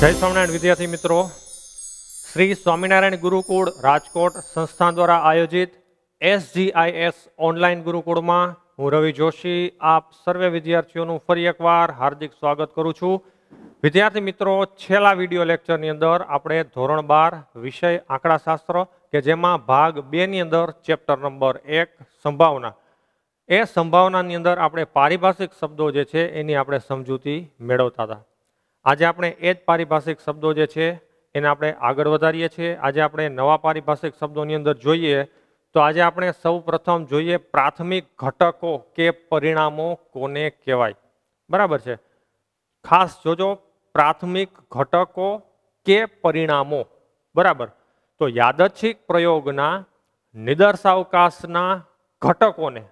જય સ્વામિનારાયણ વિદ્યાર્થી મિત્રો શ્રી સ્વામિનારાયણ ગુરુકુળ રાજકોટ સંસ્થા દ્વારા આયોજિત એસજીઆઈએસ ઓનલાઈન ગુરુકુળમાં હું રવિ જોશી આપ સર્વે વિદ્યાર્થીઓનું ફરી એકવાર હાર્દિક સ્વાગત કરું છું વિદ્યાર્થી મિત્રો છેલ્લા વિડીયો લેક્ચરની અંદર આપણે ધોરણ બાર વિષય આંકડાશાસ્ત્ર કે જેમાં ભાગ બેની અંદર ચેપ્ટર નંબર એક સંભાવના એ સંભાવનાની અંદર આપણે પારિભાષિક શબ્દો જે છે એની આપણે સમજૂતી મેળવતા હતા આજે આપણે એ જ પારિભાષિક શબ્દો જે છે એને આપણે આગળ વધારીએ છીએ આજે આપણે નવા પારિભાષિક શબ્દોની અંદર જોઈએ તો આજે આપણે સૌ જોઈએ પ્રાથમિક ઘટકો કે પરિણામો કોને કહેવાય બરાબર છે ખાસ જોજો પ્રાથમિક ઘટકો કે પરિણામો બરાબર તો યાદચ્છિક પ્રયોગના નિદર્શાવકાશના ઘટકોને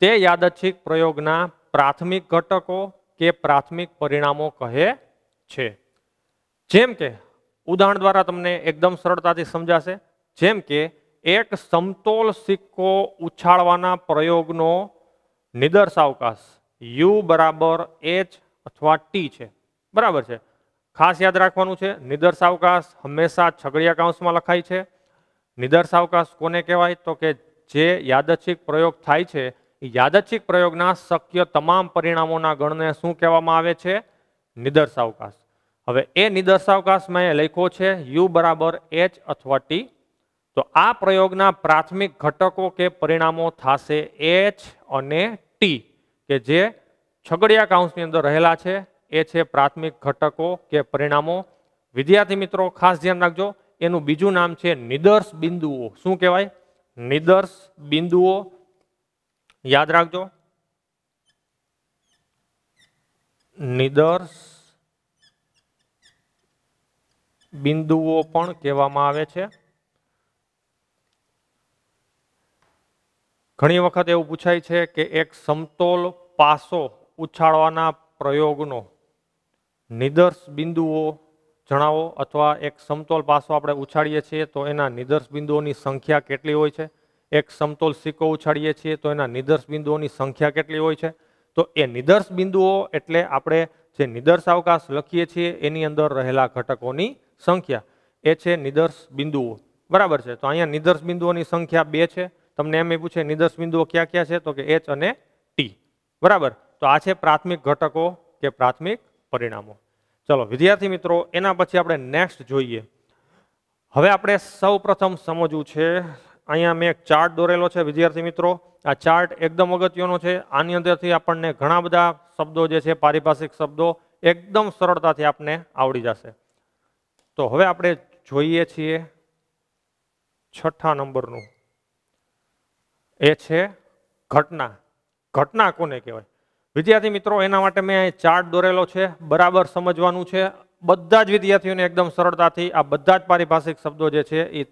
તે યાદચ્છિક પ્રયોગના પ્રાથમિક ઘટકો કે પ્રાથમિક પરિણામો કહે છે જેમ કે ઉદાહરણ દ્વારા તમને એકદમ સરળતાથી સમજાશે જેમ કે એક સમતોલ સિક્કો ઉછાળવાના પ્રયોગનો નિદર્શાવકાશ યુ બરાબર એચ અથવા ટી છે બરાબર છે ખાસ યાદ રાખવાનું છે નિદર્શાવકાશ હંમેશા છગડિયા કાઉન્સમાં લખાય છે નિદર્શાવકાશ કોને કહેવાય તો કે જે યાદચ્છિક પ્રયોગ થાય છે યાદચ્છિક પ્રયોગના શક્ય તમામ પરિણામોના ગણને શું કહેવામાં આવે છે નિદર્શાવકાશ હવે એ નિદર્શાવકાશમાં એ લખ્યો છે યુ બરાબર એચ અથવા ટી તો આ પ્રયોગના પ્રાથમિક ઘટકો કે પરિણામો થશે એચ અને ટી કે જે છગડિયા કાઉન્સની અંદર રહેલા છે એ છે પ્રાથમિક ઘટકો કે પરિણામો વિદ્યાર્થી મિત્રો ખાસ ધ્યાન રાખજો એનું બીજું નામ છે નિદર્શ બિંદુઓ શું કહેવાય નિદર્શ બિંદુઓ યાદ રાખજો નિદર્શ બિંદુઓ પણ કહેવામાં આવે છે ઘણી વખત એવું પૂછાય છે કે એક સમતોલ પાસો ઉછાળવાના પ્રયોગનો નિદર્શ બિંદુઓ જણાવો અથવા એક સમતોલ પાસો આપણે ઉછાળીએ છીએ તો એના નિદર્શ બિંદુઓની સંખ્યા કેટલી હોય છે એક સમતોલ સિક્કો ઉછાળીએ છીએ તો એના નિદર્શ બિંદુઓની સંખ્યા કેટલી હોય છે તો એ નિદર્શ બિંદુઓ એટલે આપણે જે નિદર્શ અવકાશ લખીએ છીએ એની અંદર રહેલા ઘટકોની સંખ્યા એ છે નિદર્શ બિંદુઓ બરાબર છે તો અહીંયા નિદર્શ બિંદુઓની સંખ્યા બે છે તમને એમ એ પૂછે નિદર્શ બિંદુઓ ક્યાં ક્યાં છે તો કે એચ અને ટી બરાબર તો આ છે પ્રાથમિક ઘટકો કે પ્રાથમિક પરિણામો ચલો વિદ્યાર્થી મિત્રો એના પછી આપણે નેક્સ્ટ જોઈએ હવે આપણે સૌ પ્રથમ સમજવું છે અહીંયા મેં એક ચાર્ટ દોરેલો છે વિદ્યાર્થી મિત્રો આ ચાર્ટ એકદમ અગત્યનો છે આની અંદરથી આપણને ઘણા બધા શબ્દો જે છે પારિભાષિક શબ્દો એકદમ સરળતાથી આપને આવડી જશે તો હવે આપણે જોઈએ છીએ છઠ્ઠા નંબરનું એ છે ઘટના ઘટના કોને કહેવાય વિદ્યાર્થી મિત્રો એના માટે મેં ચાર્ટ દોરેલો છે બરાબર સમજવાનું છે બધા જ વિદ્યાર્થીઓને એકદમ સરળતાથી આ બધા જ પારિભાષિક શબ્દો જે છે એ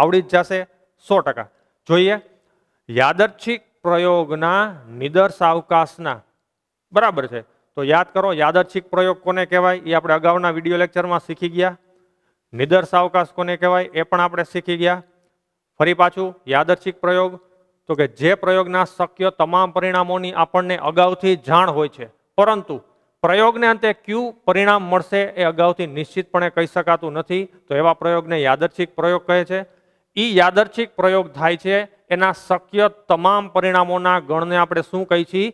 આવડી જ જશે સો ટકા જોઈએ યાદચ્છિક પ્રયોગના નિદર્શાવકાશના બરાબર છે તો યાદ કરો યાદચ્છિક પ્રયોગ કોને કહેવાય એ આપણે અગાઉના વિડીયો લેક્ચરમાં શીખી ગયા નિદર્શાવકાશ કોને કહેવાય એ પણ આપણે શીખી ગયા ફરી પાછું યાદચ્છિક પ્રયોગ તો કે જે પ્રયોગના શક્ય તમામ પરિણામોની આપણને અગાઉથી જાણ હોય છે પરંતુ પ્રયોગને અંતે ક્યુ પરિણામ મળશે એ અગાઉથી નિશ્ચિતપણે કહી શકાતું નથી તો એવા પ્રયોગને યાદચ્છિક પ્રયોગ કહે છે એ યાદર્છિક પ્રયોગ થાય છે એના શક્ય તમામ પરિણામોના ગણને આપણે શું કહી છીએ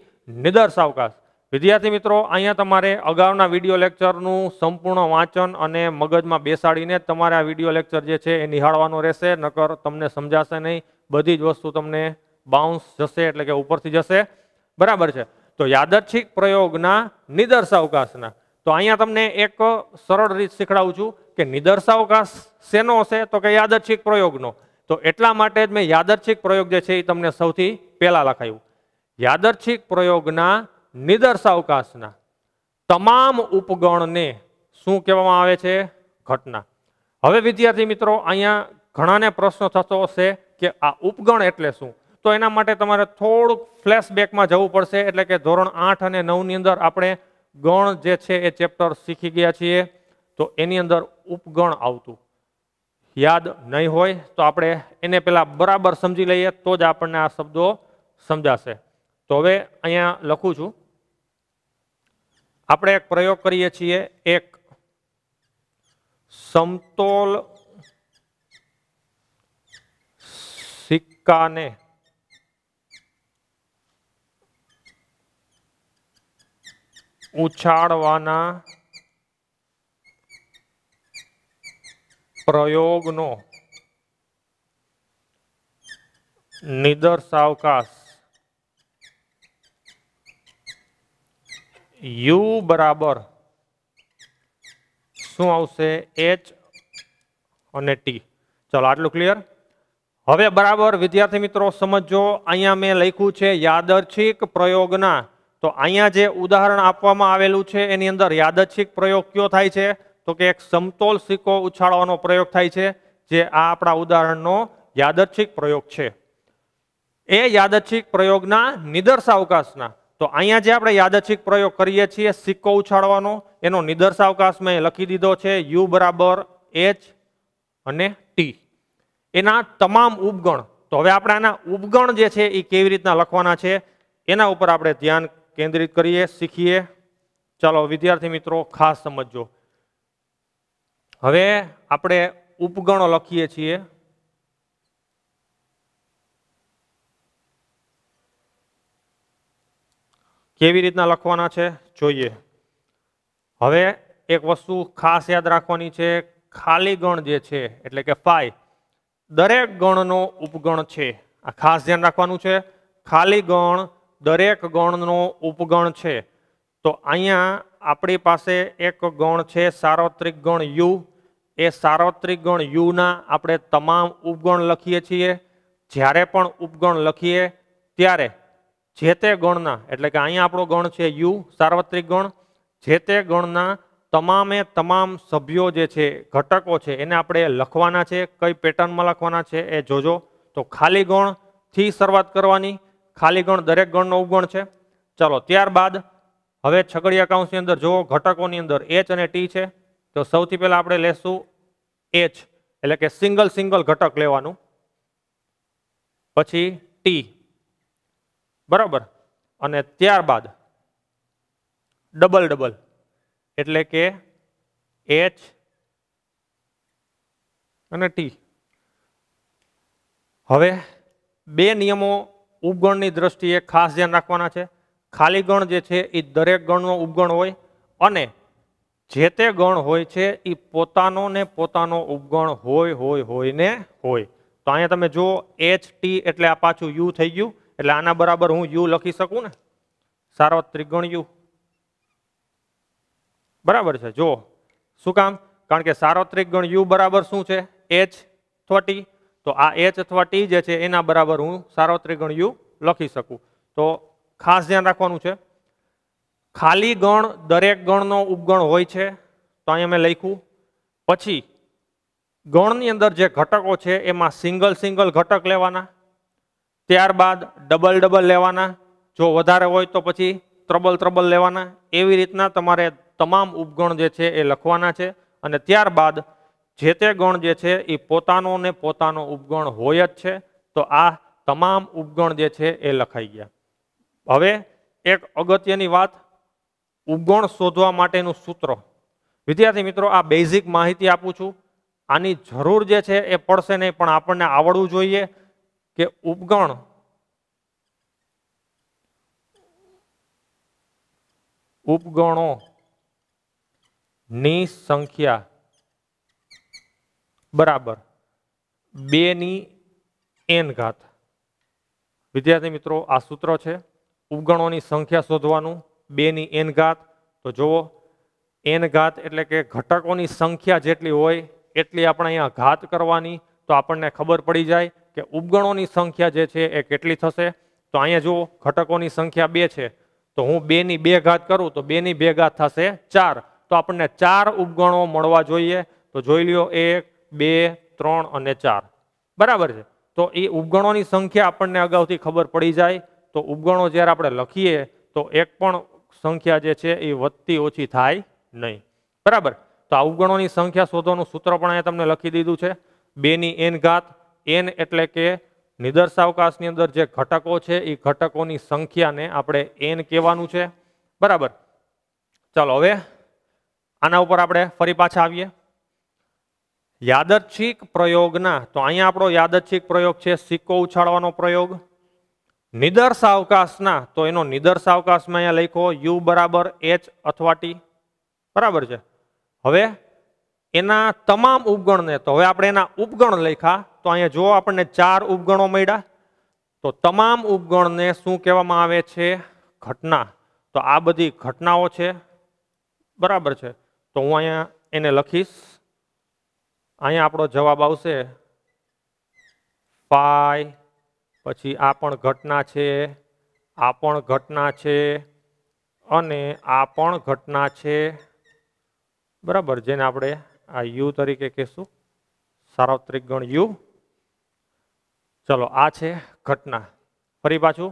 નિદર્શાવકાશ વિદ્યાર્થી મિત્રો અહીંયા તમારે અગાઉના વિડીયો લેક્ચરનું સંપૂર્ણ વાંચન અને મગજમાં બેસાડીને તમારે આ વિડીયો લેક્ચર જે છે એ નિહાળવાનો રહેશે નકર તમને સમજાશે નહીં બધી જ વસ્તુ તમને બાઉન્સ જશે એટલે કે ઉપરથી જશે બરાબર છે તો યાદચ્છિક પ્રયોગના નિદર્શાવકાશના તો અહીંયા તમને એક સરળ રીત શીખડાવું છું કે નિદર્શાવકાશ શેનો હશે તો કે યાદચ્છિક પ્રયોગનો તો એટલા માટે જ મેં યાદર્શિક પ્રયોગ જે છે એ તમને સૌથી પહેલાં લખાયું યાદર્છિક પ્રયોગના નિદર્શાવકાશના તમામ ઉપગણને શું કહેવામાં આવે છે ઘટના હવે વિદ્યાર્થી મિત્રો અહીંયા ઘણાને પ્રશ્ન થતો હશે કે આ ઉપગણ એટલે શું તો એના માટે તમારે થોડુંક ફ્લેશબેકમાં જવું પડશે એટલે કે ધોરણ આઠ અને નવની અંદર આપણે ગણ જે છે એ ચેપ્ટર શીખી ગયા છીએ તો એની અંદર ઉપગણ આવતું યાદ નહીં હોય તો આપણે એને પહેલાં બરાબર સમજી લઈએ તો જ આપણને આ શબ્દો સમજાશે તો હવે અહીંયા લખું છું આપણે એક પ્રયોગ કરીએ છીએ એક સમતોલ સિક્કાને ઉછાળવાના પ્રયોગનો નિદર્શાવકાશ યુ બરાબર શું આવશે એચ અને ટી ચલો આટલું ક્લિયર હવે બરાબર વિદ્યાર્થી મિત્રો સમજો અહીંયા મેં લખ્યું છે યાદર્છિક પ્રયોગના તો અહીંયા જે ઉદાહરણ આપવામાં આવેલું છે એની અંદર યાદચ્છિક પ્રયોગ કયો થાય છે તો કે એક સમતોલ સિક્કો ઉછાળવાનો પ્રયોગ થાય છે જે આ આપણા ઉદાહરણનો યાદચ્છિક પ્રયોગ છે એ યાદચ્છિક પ્રયોગના નિદર્શાવકાશના તો અહીંયા જે આપણે યાદચ્છિક પ્રયોગ કરીએ છીએ સિક્કો ઉછાળવાનો એનો નિદર્શાવકાશ મેં લખી દીધો છે યુ બરાબર એચ અને ટી એના તમામ ઉપગણ તો હવે આપણે આના ઉપગણ જે છે એ કેવી રીતના લખવાના છે એના ઉપર આપણે ધ્યાન કેન્દ્રિત કરીએ શીખીએ ચાલો વિદ્યાર્થી મિત્રો ખાસ સમજો હવે આપણે ઉપગણો લખીએ છીએ કેવી રીતના લખવાના છે જોઈએ હવે એક વસ્તુ ખાસ યાદ રાખવાની છે ખાલી ગણ જે છે એટલે કે ફાય દરેક ગણનો ઉપગણ છે આ ખાસ ધ્યાન રાખવાનું છે ખાલી ગણ દરેક ગણનો ઉપગણ છે તો અહીંયા આપણી પાસે એક ગણ છે સાર્વત્રિક ગણ યુ એ સાર્વત્રિક ગણ યુના આપણે તમામ ઉપગણ લખીએ છીએ જ્યારે પણ ઉપગણ લખીએ ત્યારે જે તે ગણના એટલે કે અહીંયા આપણો ગણ છે યુ સાર્વત્રિક ગણ જે તે ગણના તમામે તમામ સભ્યો જે છે ઘટકો છે એને આપણે લખવાના છે કઈ પેટર્નમાં લખવાના છે એ જોજો તો ખાલી ગણથી શરૂઆત કરવાની ખાલી ગણ દરેક ગણનો ઉપગણ છે ચલો ત્યારબાદ હવે છગડીયા કાઉન્સની અંદર જુઓ ઘટકોની અંદર એચ અને ટી છે તો સૌથી પહેલાં આપણે લેશું એચ એટલે કે સિંગલ સિંગલ ઘટક લેવાનું પછી ટી બરાબર અને ત્યારબાદ ડબલ ડબલ એટલે કે એચ અને ટી હવે બે નિયમો ઉપગણની દ્રષ્ટિએ ખાસ ધ્યાન રાખવાના છે ખાલી ગણ જે છે એ દરેક ગણનો ઉપગણ હોય અને જે તે ગણ હોય છે એ પોતાનો ને પોતાનો ઉપગણ હોય હોય હોય ને હોય તો અહીંયા તમે જુઓ એચ ટી એટલે આ પાછું યુ થઈ ગયું એટલે આના બરાબર હું યુ લખી શકું ને સારો ગણ યુ બરાબર છે જો શું કામ કારણ કે સાર્વત્રિક ગણ યુ બરાબર શું છે એચ અથવા તો આ એચ અથવા ટી જે છે એના બરાબર હું સાર્વત્રિક ગણ યુ લખી શકું તો ખાસ ધ્યાન રાખવાનું છે ખાલી ગણ દરેક ગણનો ઉપગણ હોય છે તો અહીંયા મેં લખ્યું પછી ગણની અંદર જે ઘટકો છે એમાં સિંગલ સિંગલ ઘટક લેવાના ત્યારબાદ ડબલ ડબલ લેવાના જો વધારે હોય તો પછી ત્રબલ ત્રબલ લેવાના એવી રીતના તમારે તમામ ઉપગણ જે છે એ લખવાના છે અને ત્યારબાદ જે તે ગણ જે છે એ પોતાનો ને પોતાનો ઉપગણ હોય જ છે તો આ તમામ ઉપગણ જે છે એ લખાઈ ગયા હવે એક અગત્યની વાત ઉપગુણ શોધવા માટેનું સૂત્ર વિદ્યાર્થી મિત્રો આ બેઝિક માહિતી આપું છું આની જરૂર જે છે એ પડશે નહીં પણ આપણને આવડવું જોઈએ કે ઉપગણ ઉપગણો ની સંખ્યા બરાબર બેની એન ઘાત વિદ્યાર્થી મિત્રો આ સૂત્ર છે ઉપગણોની સંખ્યા શોધવાનું બેની એન ઘાત તો જુઓ એન ઘાત એટલે કે ઘટકોની સંખ્યા જેટલી હોય એટલી આપણે અહીંયા ઘાત કરવાની તો આપણને ખબર પડી જાય કે ઉપગણોની સંખ્યા જે છે એ કેટલી થશે તો અહીંયા જુઓ ઘટકોની સંખ્યા બે છે તો હું બેની બે ઘાત કરું તો બેની બે ઘાત થશે ચાર તો આપણને ચાર ઉપગણો મળવા જોઈએ તો જોઈ લ્યો એક બે ત્રણ અને ચાર બરાબર છે તો એ ઉપગણોની સંખ્યા આપણને અગાઉથી ખબર પડી જાય તો ઉપગણો જ્યારે આપણે લખીએ તો એક પણ સંખ્યા જે છે એ વધતી ઓછી થાય નહીં બરાબર તો અવગણોની સંખ્યા શોધવાનું સૂત્ર પણ અહીંયા તમને લખી દીધું છે બેની એન ઘાત એન એટલે કે નિદર્શાવકાશની અંદર જે ઘટકો છે એ ઘટકોની સંખ્યાને આપણે એન કહેવાનું છે બરાબર ચાલો હવે આના ઉપર આપણે ફરી પાછા આવીએ યાદચ્છિક પ્રયોગના તો અહીંયા આપણો યાદચ્છિક પ્રયોગ છે સિક્કો ઉછાળવાનો પ્રયોગ નિદર્શાવકાશના તો એનો નિદર્શ અવકાશમાં અહીંયા લખો યુ બરાબર એચ અથવા ટી બરાબર છે હવે એના તમામ ઉપગણને તો હવે આપણે એના ઉપગણ લખ્યા તો અહીંયા જો આપણને ચાર ઉપગણો મળ્યા તો તમામ ઉપગણને શું કહેવામાં આવે છે ઘટના તો આ બધી ઘટનાઓ છે બરાબર છે તો હું અહીંયા એને લખીશ અહીંયા આપણો જવાબ આવશે ફાઈ પછી આ પણ ઘટના છે આ પણ ઘટના છે અને આ પણ ઘટના છે બરાબર જેને આપણે આ યુ તરીકે કહીશું સાર્વત્રિક ગણ યુ ચલો આ છે ઘટના ફરી પાછું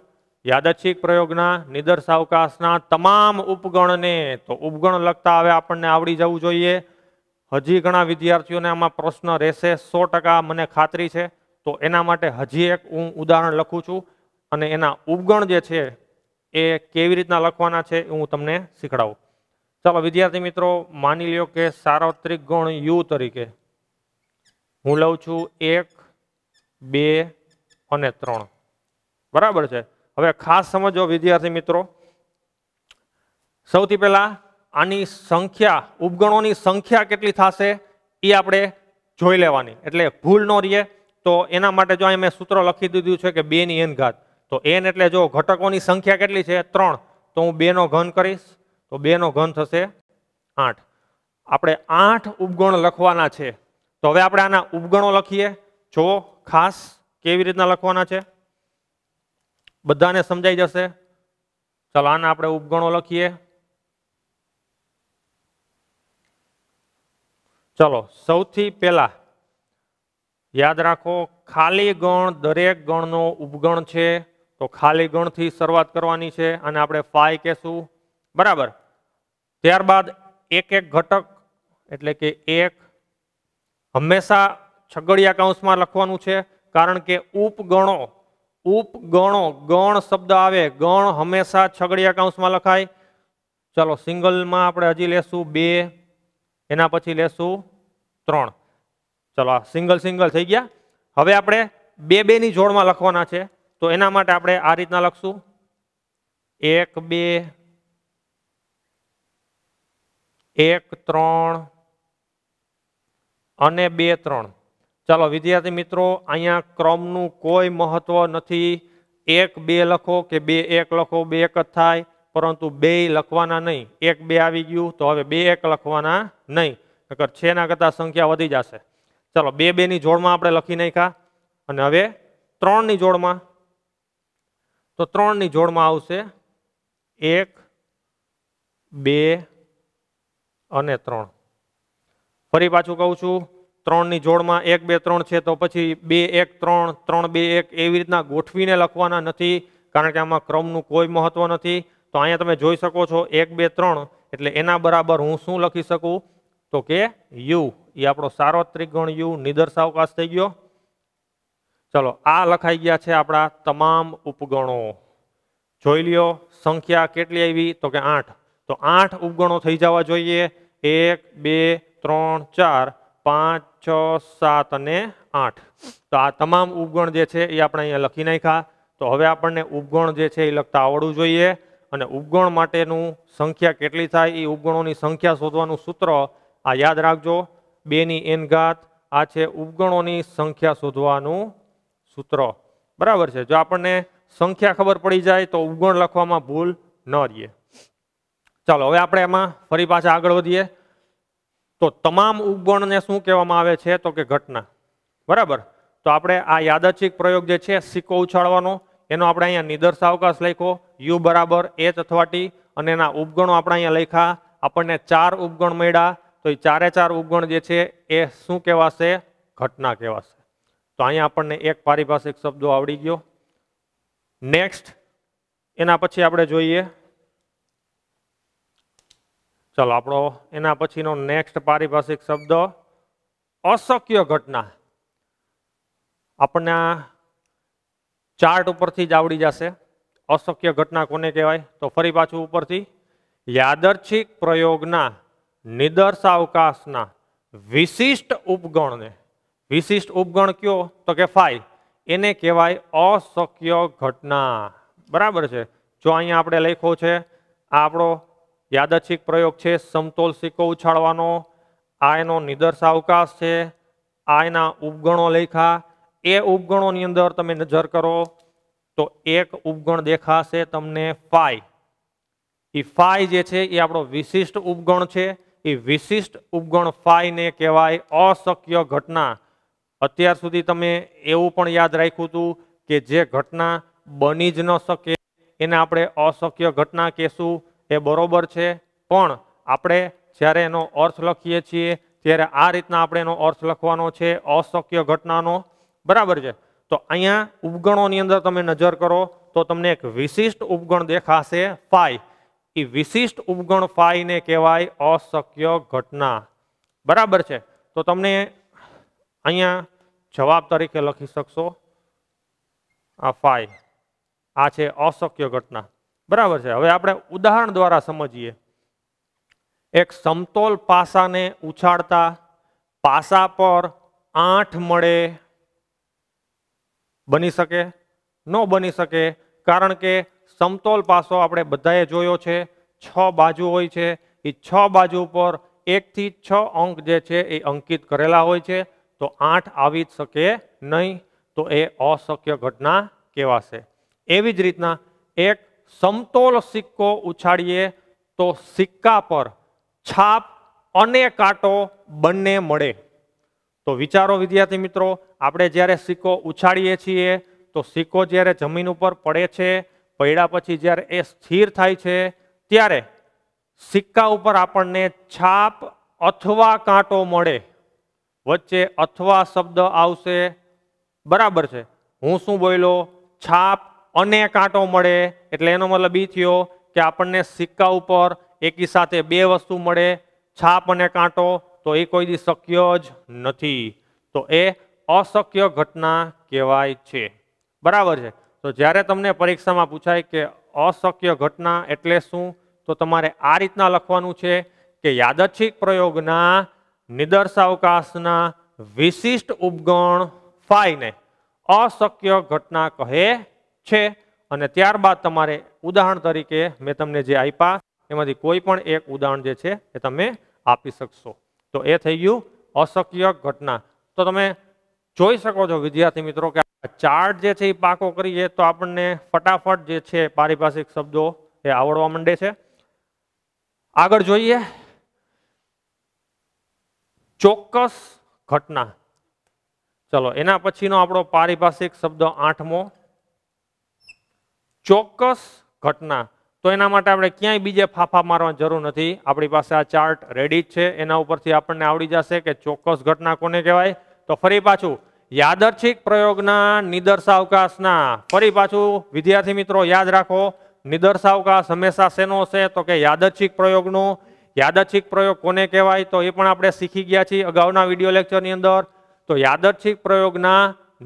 યાદચ્છિક પ્રયોગના નિદર્શાવકાશના તમામ ઉપગણને તો ઉપગણ લગતા હવે આપણને આવડી જવું જોઈએ હજી ઘણા વિદ્યાર્થીઓને આમાં પ્રશ્ન રહેશે સો મને ખાતરી છે તો એના માટે હજી એક હું ઉદાહરણ લખું છું અને એના ઉપગણ જે છે એ કેવી રીતના લખવાના છે હું તમને શીખડાવું ચાલો વિદ્યાર્થી મિત્રો માની લ્યો કે સાર્વત્રિક ગણ યુ તરીકે હું લઉં છું એક બે અને ત્રણ બરાબર છે હવે ખાસ સમજો વિદ્યાર્થી મિત્રો સૌથી પહેલાં આની સંખ્યા ઉપગણોની સંખ્યા કેટલી થશે એ આપણે જોઈ લેવાની એટલે ભૂલ ન રહીએ તો એના માટે જો અહીં મેં સૂત્ર લખી દીધું છે કે બેની એન ઘાત તો એન એટલે જો ઘટકોની સંખ્યા કેટલી છે ત્રણ તો હું બેનો ઘન કરીશ તો બેનો ઘન થશે આઠ આપણે આઠ ઉપગણ લખવાના છે તો હવે આપણે આના ઉપગણો લખીએ જો ખાસ કેવી રીતના લખવાના છે બધાને સમજાઈ જશે ચાલો આના આપણે ઉપગણો લખીએ ચલો સૌથી પહેલાં યાદ રાખો ખાલી ગણ દરેક ગણનો ઉપગણ છે તો ખાલી ગણથી શરૂઆત કરવાની છે અને આપણે ફાઈ કહેશું બરાબર ત્યારબાદ એક એક ઘટક એટલે કે એક હંમેશા છગડિયા કાઉન્સમાં લખવાનું છે કારણ કે ઉપગણો ઉપગણો ગણ શબ્દ આવે ગણ હંમેશા છગડિયા કાઉન્સમાં લખાય ચલો સિંગલમાં આપણે હજી લેશું બે એના પછી લેશું ત્રણ ચલો આ સિંગલ સિંગલ થઈ ગયા હવે આપણે બે બેની જોડમાં લખવાના છે તો એના માટે આપણે આ રીતના લખશું એક બે એક ત્રણ અને બે ત્રણ ચાલો વિદ્યાર્થી મિત્રો અહીંયા ક્રમનું કોઈ મહત્વ નથી એક બે લખો કે બે એક લખો બે એક જ થાય પરંતુ બે લખવાના નહીં એક બે આવી ગયું તો હવે બે એક લખવાના નહીં નકર છેના કરતાં સંખ્યા વધી જશે ચાલો બે બેની જોડમાં આપણે લખી નાખ્યા અને હવે ત્રણની જોડમાં તો ત્રણની જોડમાં આવશે એક બે અને ત્રણ ફરી પાછું કહું છું ત્રણની જોડમાં એક બે ત્રણ છે તો પછી બે એક ત્રણ ત્રણ બે એક એવી રીતના ગોઠવીને લખવાના નથી કારણ કે આમાં ક્રમનું કોઈ મહત્વ નથી તો અહીંયા તમે જોઈ શકો છો એક બે ત્રણ એટલે એના બરાબર હું શું લખી શકું તો કે યુ એ આપણો સારો ત્રિકોણ યુ નિદર્શાવકાશ થઈ ગયો ચલો આ લખાઈ ગયા છે આપણા તમામ ઉપગણો જોઈ લ્યો સંખ્યા કેટલી આવી તો કે આઠ તો આઠ ઉપગણો થઈ જવા જોઈએ એક બે ત્રણ ચાર પાંચ છ સાત અને આઠ તો આ તમામ ઉપગણ જે છે એ આપણે અહીંયા લખી નાખ્યા તો હવે આપણને ઉપગણ જે છે એ લખતા આવડવું જોઈએ અને ઉપગણ માટેનું સંખ્યા કેટલી થાય એ ઉપગણોની સંખ્યા શોધવાનું સૂત્ર આ યાદ રાખજો બેની એન ઘાત આ છે ઉપગણોની સંખ્યા શોધવાનું સૂત્ર બરાબર છે જો આપણને સંખ્યા ખબર પડી જાય તો ઉપગણ લખવામાં ભૂલ ન રહીએ ચાલો હવે આપણે એમાં ફરી પાછા આગળ વધીએ તો તમામ ઉપગણને શું કહેવામાં આવે છે તો કે ઘટના બરાબર તો આપણે આ યાદચ્છિક પ્રયોગ જે છે સિક્કો ઉછાળવાનો એનો આપણે અહીંયા નિદર્શાવકાશ અવકાશ લખ્યો યુ બરાબર એચ અથવા ટી અને એના ઉપગણો આપણે અહીંયા લખ્યા આપણને ચાર ઉપગણ મળ્યા તો એ ચારે ચાર ઉપગણ જે છે એ શું કહેવાશે ઘટના કહેવાશે તો અહીંયા આપણને એક પારિભાષિક શબ્દો આવડી ગયો નેક્સ્ટ એના પછી આપણે જોઈએ ચાલો આપણો એના પછીનો નેક્સ્ટ પારિભાષિક શબ્દ અશક્ય ઘટના આપણને ચાર્ટ ઉપરથી જ આવડી જશે અશક્ય ઘટના કોને કહેવાય તો ફરી પાછું ઉપરથી યાદર્છિક પ્રયોગના નિદર્શાવકાશના વિશિષ્ટ ઉપગણને વિશિષ્ટ ઉપગણ કયો તો કે ફાઈ એને કહેવાય અશક્ય ઘટના બરાબર છે જો અહીંયા આપણે લખ્યો છે આ આપણો યાદચ્છિક પ્રયોગ છે સમતોલ સિક્કો ઉછાળવાનો આ એનો નિદર્શાવકાશ છે આ એના ઉપગણો લેખા એ ઉપગણોની અંદર તમે નજર કરો તો એક ઉપગણ દેખાશે તમને ફાઈ એ ફાઈ જે છે એ આપણો વિશિષ્ટ ઉપગણ છે એ વિશિષ્ટ ઉપગણ ફાઈને કહેવાય અશક્ય ઘટના અત્યાર સુધી તમે એવું પણ યાદ રાખ્યું હતું કે જે ઘટના બની જ ન શકે એને આપણે અશક્ય ઘટના કહેશું એ બરોબર છે પણ આપણે જ્યારે એનો અર્થ લખીએ છીએ ત્યારે આ રીતના આપણે એનો અર્થ લખવાનો છે અશક્ય ઘટનાનો બરાબર છે તો અહીંયા ઉપગણોની અંદર તમે નજર કરો તો તમને એક વિશિષ્ટ ઉપગણ દેખાશે ફાઈ એ વિશિષ્ટ ઉપગણ ફાઈને કહેવાય અશક્ય ઘટના બરાબર છે તો તમને અહીંયા જવાબ તરીકે લખી શકશો આ ફાઈ આ છે અશક્ય ઘટના બરાબર છે હવે આપણે ઉદાહરણ દ્વારા સમજીએ એક સમતોલ પાસાને ઉછાળતા પાસા પર આઠ મળે બની શકે ન બની શકે કારણ કે સમતોલ પાસો આપણે બધાએ જોયો છે છ બાજુ હોય છે એ છ બાજુ પર એકથી છ અંક જે છે એ અંકિત કરેલા હોય છે તો આઠ આવી જ શકે નહીં તો એ અશક્ય ઘટના કહેવાશે એવી જ રીતના એક સમતોલ સિક્કો ઉછાળીએ તો સિક્કા પર છાપ અને કાંટો બંને મળે તો વિચારો વિદ્યાર્થી મિત્રો આપણે જ્યારે સિક્કો ઉછાળીએ છીએ તો સિક્કો જ્યારે જમીન ઉપર પડે છે પડ્યા પછી જ્યારે એ સ્થિર થાય છે ત્યારે સિક્કા ઉપર આપણને છાપ અથવા કાંટો મળે વચ્ચે અથવા શબ્દ આવશે બરાબર છે હું શું બોલો છાપ અને કાંટો મળે એટલે એનો મતલબ એ થયો કે આપણને સિક્કા ઉપર એકી સાથે બે વસ્તુ મળે છાપ અને કાંટો તો એ કોઈ દી શક્ય જ નથી તો એ અશક્ય ઘટના કહેવાય છે બરાબર છે તો જ્યારે તમને પરીક્ષામાં પૂછાય કે અશક્ય ઘટના એટલે શું તો તમારે આ રીતના લખવાનું છે કે યાદચ્છિક પ્રયોગના નિદર્શાવકાશના વિશિષ્ટ ઉપગણ ફાઈને અશક્ય ઘટના કહે છે અને ત્યારબાદ તમારે ઉદાહરણ તરીકે મેં તમને જે આપ્યા એમાંથી કોઈ પણ એક ઉદાહરણ જે છે એ તમે આપી શકશો તો એ થઈ ગયું અશક્ય ઘટના તો તમે જોઈ શકો છો વિદ્યાર્થી મિત્રો કે ચાર્ટ જે છે એ પાકો કરીએ તો આપણને ફટાફટ જે છે પારિભાષિક શબ્દો એ આવડવા માંડે છે આગળ જોઈએ ચોક્કસ ઘટના ચલો એના પછીનો આપણો પારિભાષિક શબ્દ આઠમો ચોક્કસ ઘટના તો એના માટે આપણે ક્યાંય બીજે ફાફા મારવાની જરૂર નથી આપણી પાસે આ ચાર્ટ રેડી જ છે એના ઉપરથી આપણને આવડી જશે કે ચોક્કસ ઘટના કોને કહેવાય તો ફરી પાછું યાદર્છિક પ્રયોગના નિદર્શાવકાશના ફરી પાછું વિદ્યાર્થી મિત્રો યાદ રાખો નિદર્શાવકાશ હંમેશા શેનો હશે તો કે યાદચ્છિક પ્રયોગનો યાદચ્છિક પ્રયોગ કોને કહેવાય તો એ પણ આપણે શીખી ગયા છીએ અગાઉના વિડીયો લેક્ચરની અંદર તો યાદચ્છિક પ્રયોગના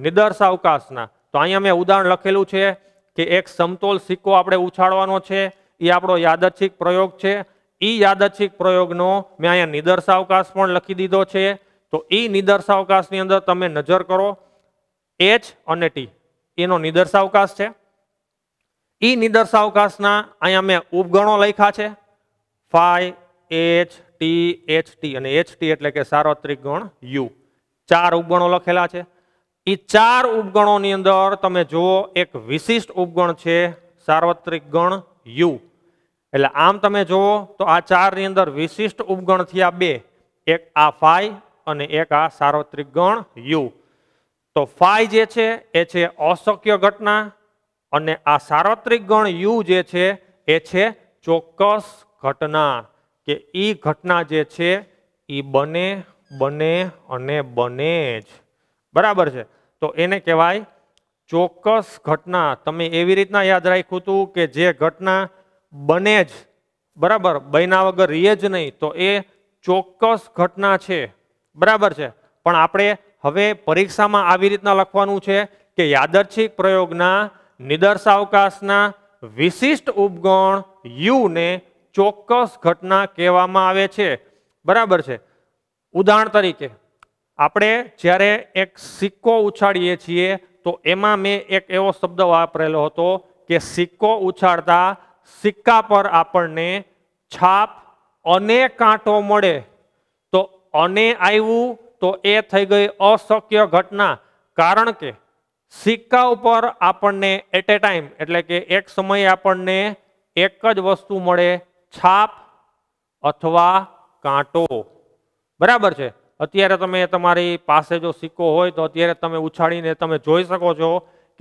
નિદર્શાવકાશના તો અહીંયા મેં ઉદાહરણ લખેલું છે કે એક સમતોલ સિક્કો આપણે ઉછાળવાનો છે એ આપણો યાદચ્છિક પ્રયોગ છે એ યાદચ્છિક પ્રયોગનો મેં અહીંયા નિદર્શાવકાશ પણ લખી દીધો છે તો એ નિદર્શાવકાશની અંદર તમે નજર કરો એચ અને ટી એનો નિદર્શાવકાશ છે એ નિદર્શાવકાશના અહીંયા મેં ઉપગણો લખ્યા છે phi H T H T અને એચ ટી એટલે કે સાર્વત્રિક ગણ યુ ચાર ઉપગણો લખેલા છે એ ચાર ઉપગણોની અંદર તમે જુઓ એક વિશિષ્ટ ઉપગણ છે સાર્વત્રિક ગણ યુ એટલે આમ તમે જુઓ તો આ ચારની અંદર વિશિષ્ટ ઉપગણ થયા બે એક આ ફાઈ અને એક આ સાર્વત્રિક ગણ યુ તો ફાઈ જે છે એ છે અશક્ય ઘટના અને આ સાર્વત્રિક ગણ યુ જે છે એ છે ચોક્કસ ઘટના કે એ ઘટના જે છે એ બને બને અને બને જ બરાબર છે તો એને કહેવાય ચોક્કસ ઘટના તમે એવી રીતના યાદ રાખ્યું હતું કે જે ઘટના બને જ બરાબર બન્યા વગર રીએ જ નહીં તો એ ચોક્કસ ઘટના છે બરાબર છે પણ આપણે હવે પરીક્ષામાં આવી રીતના લખવાનું છે કે યાદર્છિક પ્રયોગના નિદર્શાવકાશના વિશિષ્ટ ઉપગણ યુને ચોક્કસ ઘટના કહેવામાં આવે છે બરાબર છે ઉદાહરણ તરીકે આપણે જ્યારે એક સિક્કો ઉછાળીએ છીએ તો એમાં મેં એક એવો શબ્દ વાપરેલો હતો કે સિક્કો ઉછાળતા સિક્કા પર આપણને છાપ અને કાંટો મળે અને આવ્યું તો એ થઈ ગઈ અશક્ય ઘટના કારણ કે સિક્કા ઉપર આપણને એટ એ ટાઈમ એટલે કે એક સમયે આપણને એક જ વસ્તુ મળે છાપ અથવા કાંટો બરાબર છે અત્યારે તમે તમારી પાસે જો સિક્કો હોય તો અત્યારે તમે ઉછાળીને તમે જોઈ શકો છો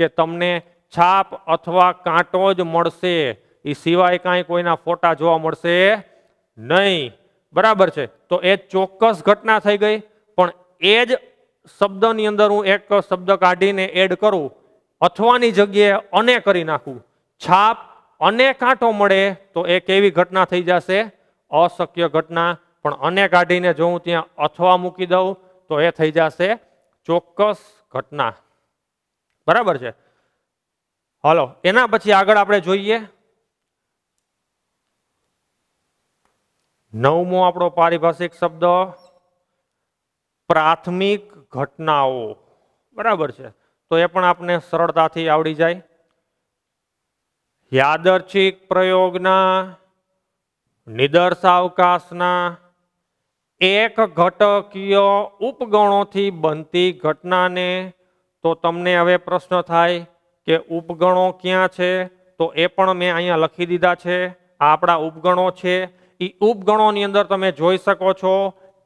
કે તમને છાપ અથવા કાંટો જ મળશે એ સિવાય કાંઈ કોઈના ફોટા જોવા મળશે નહીં બરાબર છે તો એ ચોક્કસ ઘટના થઈ ગઈ પણ એ જ શબ્દની અંદર હું એક શબ્દ કાઢીને એડ કરું અથવાની જગ્યાએ અને કરી નાખું છાપ અને કાંટો મળે તો એ કેવી ઘટના થઈ જશે અશક્ય ઘટના પણ અને કાઢીને જો હું ત્યાં અથવા મૂકી દઉં તો એ થઈ જશે ચોક્કસ ઘટના બરાબર છે હલો એના પછી આગળ આપણે જોઈએ નવમો આપણો પારિભાષિક શબ્દ પ્રાથમિક ઘટનાઓ બરાબર છે તો એ પણ આપને સરળતાથી આવડી જાય યાદર્ચિક પ્રયોગના નિદર્શાવકાશના એક ઘટકીય ઉપગણોથી બનતી ઘટનાને તો તમને હવે પ્રશ્ન થાય કે ઉપગણો ક્યાં છે તો એ પણ મેં અહીંયા લખી દીધા છે આ આપણા ઉપગણો છે એ ઉપગણોની અંદર તમે જોઈ શકો છો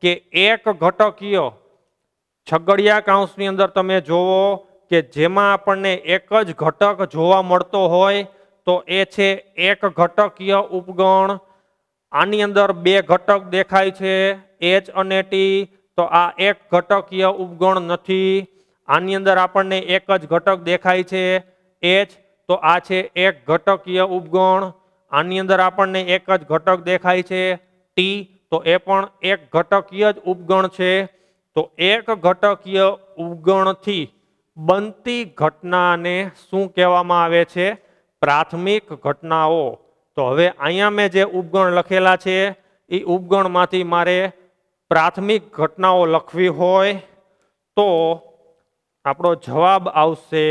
કે એક ઘટકીય છગડિયા કાઉન્સની અંદર તમે જોવો કે જેમાં આપણને એક જ ઘટક જોવા મળતો હોય તો એ છે એક ઘટકીય ઉપગણ આની અંદર બે ઘટક દેખાય છે એચ અને ટી તો આ એક ઘટકીય ઉપગણ નથી આની અંદર આપણને એક જ ઘટક દેખાય છે એચ તો આ છે એક ઘટકીય ઉપગણ આની અંદર આપણને એક જ ઘટક દેખાય છે ટી તો એ પણ એક ઘટકીય જ ઉપગણ છે તો એક ઘટકીય ઉપગણથી બનતી ઘટનાને શું કહેવામાં આવે છે પ્રાથમિક ઘટનાઓ તો હવે અહીંયા મેં જે ઉપગણ લખેલા છે એ ઉપગણમાંથી મારે પ્રાથમિક ઘટનાઓ લખવી હોય તો આપણો જવાબ આવશે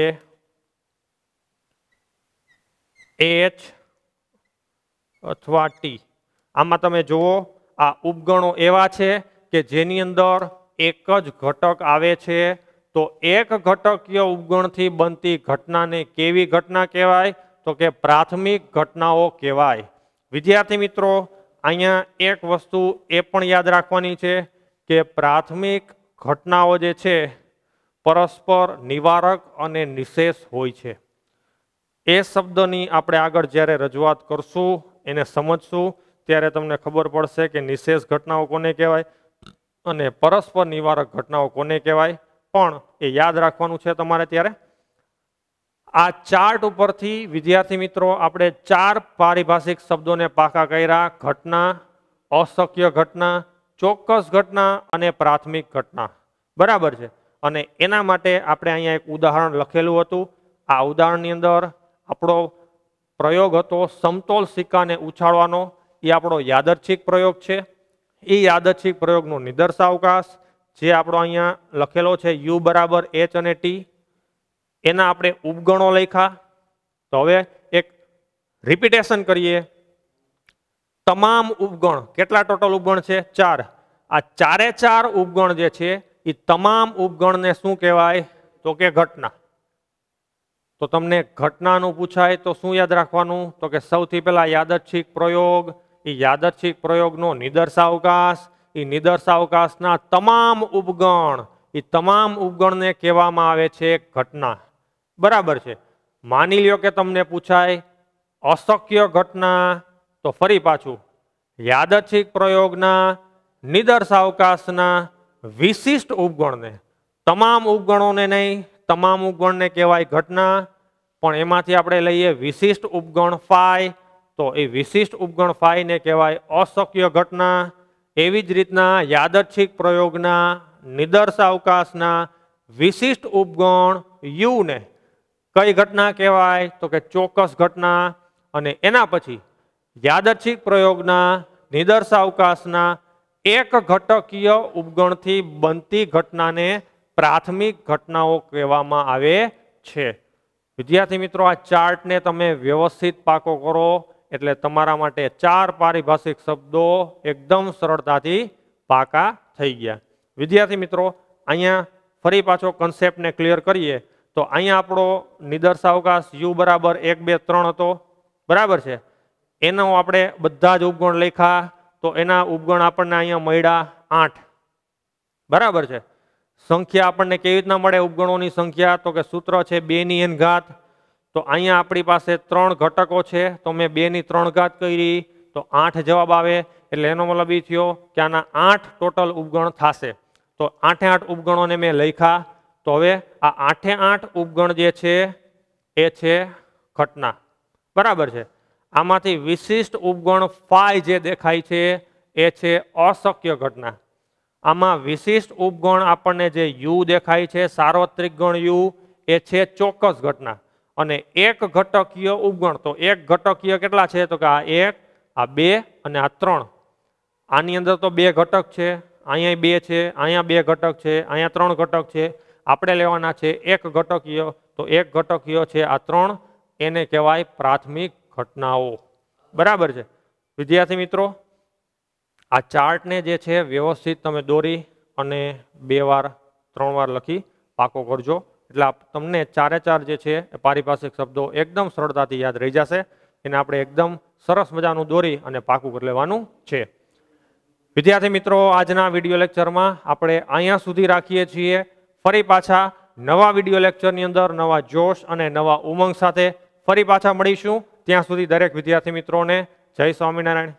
એચ અથવા ટી આમાં તમે જુઓ આ ઉપગણો એવા છે કે જેની અંદર એક જ ઘટક આવે છે તો એક ઘટકીય ઉપગણથી બનતી ઘટનાને કેવી ઘટના કહેવાય તો કે પ્રાથમિક ઘટનાઓ કહેવાય વિદ્યાર્થી મિત્રો અહીંયા એક વસ્તુ એ પણ યાદ રાખવાની છે કે પ્રાથમિક ઘટનાઓ જે છે પરસ્પર નિવારક અને નિશેષ હોય છે એ શબ્દની આપણે આગળ જ્યારે રજૂઆત કરશું એને સમજશું ત્યારે તમને ખબર પડશે કે નિશેષ ઘટનાઓ કોને કહેવાય અને પરસ્પર નિવારક ઘટનાઓ કોને કહેવાય પણ એ યાદ રાખવાનું છે તમારે ત્યારે આ ચાર્ટ ઉપરથી વિદ્યાર્થી મિત્રો આપણે ચાર પારિભાષિક શબ્દોને પાકા કર્યા ઘટના અશક્ય ઘટના ચોક્કસ ઘટના અને પ્રાથમિક ઘટના બરાબર છે અને એના માટે આપણે અહીંયા એક ઉદાહરણ લખેલું હતું આ ઉદાહરણની અંદર આપણો પ્રયોગ હતો સમતોલ સિક્કાને ઉછાળવાનો એ આપણો યાદચ્છિક પ્રયોગ છે એ યાદચ્છિક પ્રયોગનો નિદર્શાવકાશ જે આપણો અહીંયા લખેલો છે યુ બરાબર એચ અને ટી એના આપણે ઉપગણો લખ્યા તો હવે એક રિપીટેશન કરીએ તમામ ઉપગણ કેટલા ટોટલ ઉપગણ છે ચાર આ ચારે ચાર ઉપગણ જે છે એ તમામ ઉપગણને શું કહેવાય તો કે ઘટના તો તમને ઘટનાનું પૂછાય તો શું યાદ રાખવાનું તો કે સૌથી પહેલાં યાદચ્છિક પ્રયોગ એ યાદચ્છિક પ્રયોગનો નિદર્શાવકાશ એ નિદર્શાવકાશના તમામ ઉપગણ એ તમામ ઉપગણને કહેવામાં આવે છે ઘટના બરાબર છે માની લ્યો કે તમને પૂછાય અશક્ય ઘટના તો ફરી પાછું યાદચ્છિક પ્રયોગના નિદર્શાવકાશના વિશિષ્ટ ઉપગણને તમામ ઉપગણોને નહીં તમામ ઉપગણને કહેવાય ઘટના પણ એમાંથી આપણે લઈએ વિશિષ્ટ ઉપગણ ફાય તો એ વિશિષ્ટ ઉપગણ ફાયને કહેવાય અશક્ય ઘટના એવી જ રીતના યાદચ્છિક પ્રયોગના નિદર્શ અવકાશના વિશિષ્ટ ઉપગણ યુને કઈ ઘટના કહેવાય તો કે ચોક્કસ ઘટના અને એના પછી યાદચ્છિક પ્રયોગના નિદર્શ અવકાશના એક ઘટકીય ઉપગણથી બનતી ઘટનાને પ્રાથમિક ઘટનાઓ કહેવામાં આવે છે વિદ્યાર્થી મિત્રો આ ચાર્ટને તમે વ્યવસ્થિત પાકો કરો એટલે તમારા માટે ચાર પારિભાષિક શબ્દો એકદમ સરળતાથી પાકા થઈ ગયા વિદ્યાર્થી મિત્રો અહીંયા ફરી પાછો કન્સેપ્ટને ક્લિયર કરીએ તો અહીંયા આપણો નિદર્શાવકાશ યુ બરાબર એક બે ત્રણ હતો બરાબર છે એનો આપણે બધા જ ઉપગણ લખ્યા તો એના ઉપગણ આપણને અહીંયા મળ્યા આઠ બરાબર છે સંખ્યા આપણને કેવી રીતના મળે ઉપગણોની સંખ્યા તો કે સૂત્ર છે બેની એન ઘાત તો અહીંયા આપણી પાસે ત્રણ ઘટકો છે તો મેં બેની ત્રણ ઘાત કરી તો આઠ જવાબ આવે એટલે એનો મતલબ એ થયો કે આના આઠ ટોટલ ઉપગણ થશે તો આઠે આઠ ઉપગણોને મેં લખ્યા તો હવે આ આઠે આઠ ઉપગણ જે છે એ છે ઘટના બરાબર છે આમાંથી વિશિષ્ટ ઉપગણ ફાય જે દેખાય છે એ છે અશક્ય ઘટના આમાં વિશિષ્ટ ઉપગણ આપણને જે યુ દેખાય છે સાર્વત્રિક ગણ યુ એ છે ચોક્કસ ઘટના અને એક ઘટકીય ઉપગણ તો એક ઘટકીય કેટલા છે તો કે આ એક આ બે અને આ ત્રણ આની અંદર તો બે ઘટક છે અહીંયા બે છે અહીંયા બે ઘટક છે અહીંયા ત્રણ ઘટક છે આપણે લેવાના છે એક ઘટકીય તો એક ઘટકીય છે આ ત્રણ એને કહેવાય પ્રાથમિક ઘટનાઓ બરાબર છે વિદ્યાર્થી મિત્રો આ ચાર્ટને જે છે વ્યવસ્થિત તમે દોરી અને બે વાર ત્રણ વાર લખી પાકો કરજો એટલે તમને ચારે ચાર જે છે એ પારિભાષિક શબ્દો એકદમ સરળતાથી યાદ રહી જશે એને આપણે એકદમ સરસ મજાનું દોરી અને પાકું કરી લેવાનું છે વિદ્યાર્થી મિત્રો આજના વિડીયો લેક્ચરમાં આપણે અહીંયા સુધી રાખીએ છીએ ફરી પાછા નવા વિડીયો લેક્ચરની અંદર નવા જોશ અને નવા ઉમંગ સાથે ફરી પાછા મળીશું ત્યાં સુધી દરેક વિદ્યાર્થી મિત્રોને જય સ્વામિનારાયણ